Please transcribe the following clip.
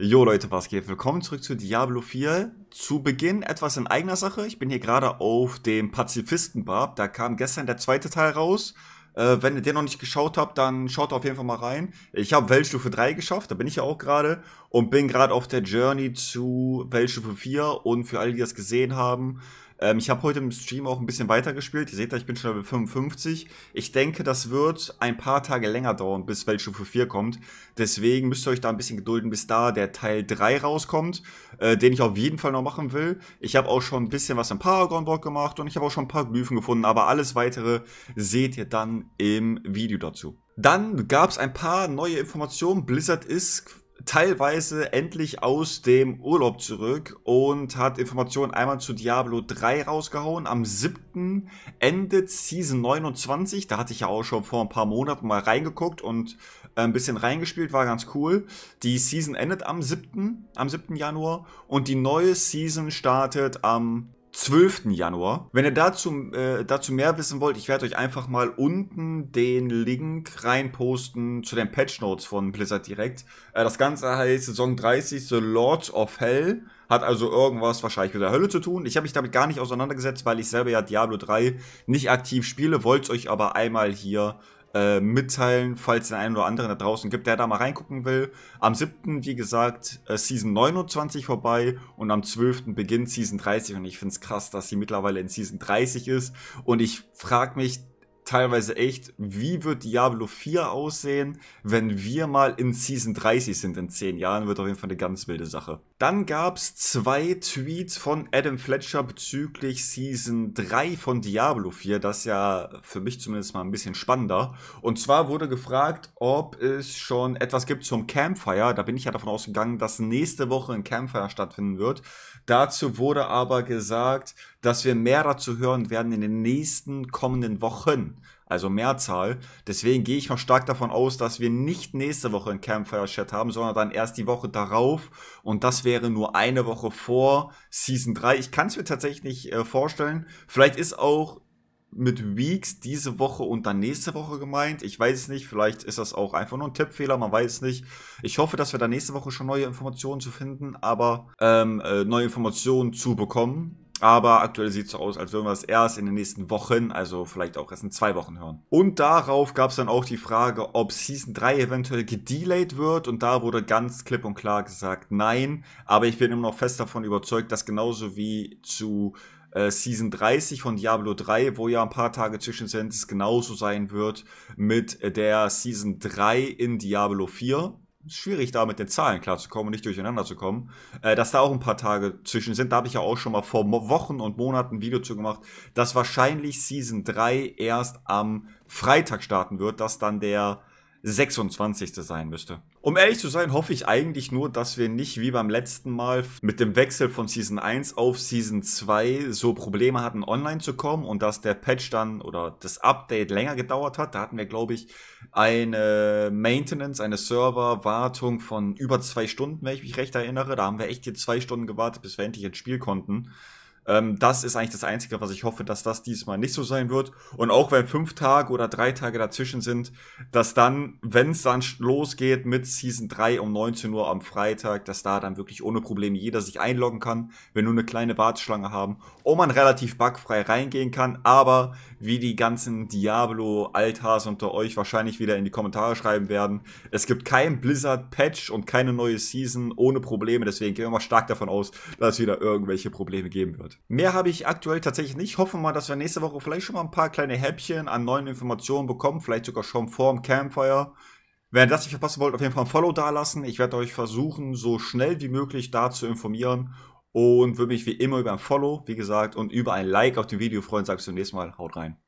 Jo Leute, was geht? Willkommen zurück zu Diablo 4. Zu Beginn etwas in eigener Sache. Ich bin hier gerade auf dem Pazifisten-Barb. Da kam gestern der zweite Teil raus. Äh, wenn ihr den noch nicht geschaut habt, dann schaut auf jeden Fall mal rein. Ich habe Weltstufe 3 geschafft, da bin ich ja auch gerade. Und bin gerade auf der Journey zu Weltstufe 4. Und für alle, die das gesehen haben, ähm, ich habe heute im Stream auch ein bisschen weitergespielt. Ihr seht da, ich bin schon bei 55. Ich denke, das wird ein paar Tage länger dauern, bis Weltstufe 4 kommt. Deswegen müsst ihr euch da ein bisschen gedulden, bis da der Teil 3 rauskommt, äh, den ich auf jeden Fall noch machen will. Ich habe auch schon ein bisschen was im Paragon-Blog gemacht und ich habe auch schon ein paar Glyphen gefunden, aber alles weitere seht ihr dann im Video dazu. Dann gab es ein paar neue Informationen. Blizzard ist teilweise endlich aus dem Urlaub zurück und hat Informationen einmal zu Diablo 3 rausgehauen. Am 7. endet Season 29. Da hatte ich ja auch schon vor ein paar Monaten mal reingeguckt und äh, ein bisschen reingespielt, war ganz cool. Die Season endet am 7. am 7. Januar und die neue Season startet am 12. Januar. Wenn ihr dazu, äh, dazu mehr wissen wollt, ich werde euch einfach mal unten den Link reinposten zu den Patch Notes von Blizzard Direct. Äh, das Ganze heißt Saison 30 The Lords of Hell. Hat also irgendwas wahrscheinlich mit der Hölle zu tun. Ich habe mich damit gar nicht auseinandergesetzt, weil ich selber ja Diablo 3 nicht aktiv spiele, Wollt euch aber einmal hier äh, mitteilen, falls es den einen oder anderen da draußen gibt, der da mal reingucken will. Am 7., wie gesagt, äh, Season 29 vorbei und am 12. beginnt Season 30 und ich finde es krass, dass sie mittlerweile in Season 30 ist und ich frage mich teilweise echt, wie wird Diablo 4 aussehen, wenn wir mal in Season 30 sind in 10 Jahren, wird auf jeden Fall eine ganz wilde Sache. Dann gab es zwei Tweets von Adam Fletcher bezüglich Season 3 von Diablo 4. Das ist ja für mich zumindest mal ein bisschen spannender. Und zwar wurde gefragt, ob es schon etwas gibt zum Campfire. Da bin ich ja davon ausgegangen, dass nächste Woche ein Campfire stattfinden wird. Dazu wurde aber gesagt, dass wir mehr dazu hören werden in den nächsten kommenden Wochen also Mehrzahl. Deswegen gehe ich mal stark davon aus, dass wir nicht nächste Woche einen Campfire Chat haben, sondern dann erst die Woche darauf. Und das wäre nur eine Woche vor Season 3. Ich kann es mir tatsächlich nicht äh, vorstellen. Vielleicht ist auch mit Weeks diese Woche und dann nächste Woche gemeint. Ich weiß es nicht. Vielleicht ist das auch einfach nur ein Tippfehler. Man weiß es nicht. Ich hoffe, dass wir dann nächste Woche schon neue Informationen zu finden, aber ähm, äh, neue Informationen zu bekommen. Aber aktuell sieht es so aus, als würden wir es erst in den nächsten Wochen, also vielleicht auch erst in zwei Wochen hören. Und darauf gab es dann auch die Frage, ob Season 3 eventuell gedelayed wird. Und da wurde ganz klipp und klar gesagt, nein. Aber ich bin immer noch fest davon überzeugt, dass genauso wie zu äh, Season 30 von Diablo 3, wo ja ein paar Tage zwischen sind, es genauso sein wird mit der Season 3 in Diablo 4 schwierig, da mit den Zahlen klarzukommen und nicht durcheinander zu kommen, äh, dass da auch ein paar Tage zwischen sind. Da habe ich ja auch schon mal vor Wochen und Monaten ein Video zu gemacht, dass wahrscheinlich Season 3 erst am Freitag starten wird, dass dann der 26. sein müsste. Um ehrlich zu sein, hoffe ich eigentlich nur, dass wir nicht wie beim letzten Mal mit dem Wechsel von Season 1 auf Season 2 so Probleme hatten, online zu kommen und dass der Patch dann oder das Update länger gedauert hat. Da hatten wir, glaube ich, eine Maintenance, eine Serverwartung von über zwei Stunden, wenn ich mich recht erinnere. Da haben wir echt hier zwei Stunden gewartet, bis wir endlich ins Spiel konnten. Ähm, das ist eigentlich das Einzige, was ich hoffe, dass das diesmal nicht so sein wird. Und auch wenn fünf Tage oder drei Tage dazwischen sind, dass dann, wenn es dann losgeht mit Season 3 um 19 Uhr am Freitag, dass da dann wirklich ohne Probleme jeder sich einloggen kann, wenn nur eine kleine Warteschlange haben und man relativ bugfrei reingehen kann. Aber wie die ganzen Diablo-Altars unter euch wahrscheinlich wieder in die Kommentare schreiben werden, es gibt kein Blizzard-Patch und keine neue Season ohne Probleme. Deswegen gehen wir mal stark davon aus, dass es wieder irgendwelche Probleme geben wird. Mehr habe ich aktuell tatsächlich nicht. Hoffen wir mal, dass wir nächste Woche vielleicht schon mal ein paar kleine Häppchen an neuen Informationen bekommen. Vielleicht sogar schon vorm Campfire. Wer das nicht verpassen wollt, auf jeden Fall ein Follow dalassen. Ich werde euch versuchen, so schnell wie möglich da zu informieren. Und würde mich wie immer über ein Follow, wie gesagt, und über ein Like auf dem Video freuen. Sag bis zum nächsten Mal. Haut rein.